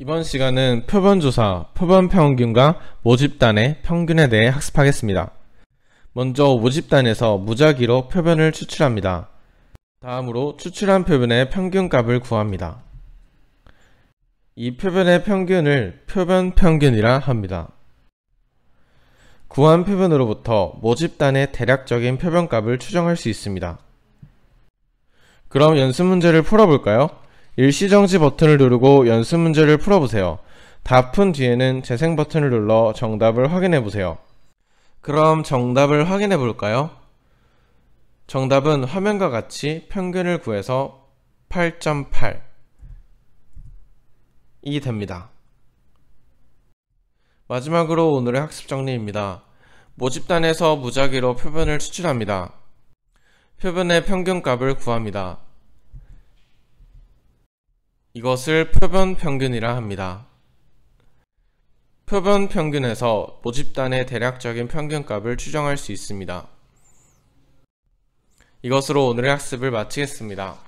이번 시간은 표본조사, 표본평균과 모집단의 평균에 대해 학습하겠습니다. 먼저 모집단에서 무작위로 표변을 추출합니다. 다음으로 추출한 표변의 평균값을 구합니다. 이 표변의 평균을 표변평균이라 합니다. 구한 표변으로부터 모집단의 대략적인 표변값을 추정할 수 있습니다. 그럼 연습 문제를 풀어볼까요? 일시정지 버튼을 누르고 연습 문제를 풀어보세요. 다 푼 뒤에는 재생 버튼을 눌러 정답을 확인해 보세요. 그럼 정답을 확인해 볼까요? 정답은 화면과 같이 평균을 구해서 8.8이 됩니다. 마지막으로 오늘의 학습 정리입니다. 모집단에서 무작위로 표본을 추출합니다. 표본의 평균값을 구합니다. 이것을 표본 평균이라 합니다. 표변 평균에서 모집단의 대략적인 평균값을 추정할 수 있습니다. 이것으로 오늘의 학습을 마치겠습니다.